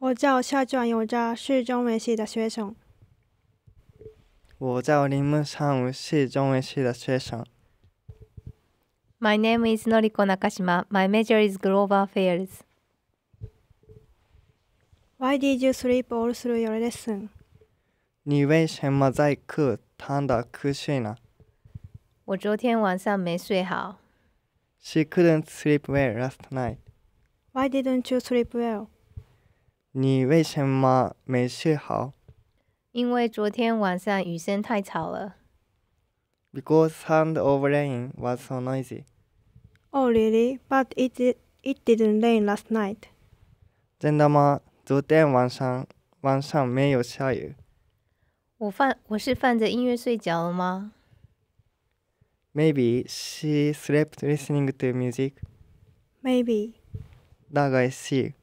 我叫夏转友佳，是中文系的学生。我叫林木尚武，是中文系的学生。My name is Noriko Nakashima. My major is global affairs. Why did you sleep all through your lesson? 你为什么在课堂的瞌睡呢？我昨天晚上没睡好。She couldn't sleep well last night. Why didn't you sleep well? 你为什么没睡好？因为昨天晚上雨声太吵了。Because sound of rain was so noisy. Oh, really? But it it didn't rain last night. 真的吗？昨天晚上晚上没有下雨。我放我是放着音乐睡觉了吗？Maybe she slept listening to music. Maybe. 大概是。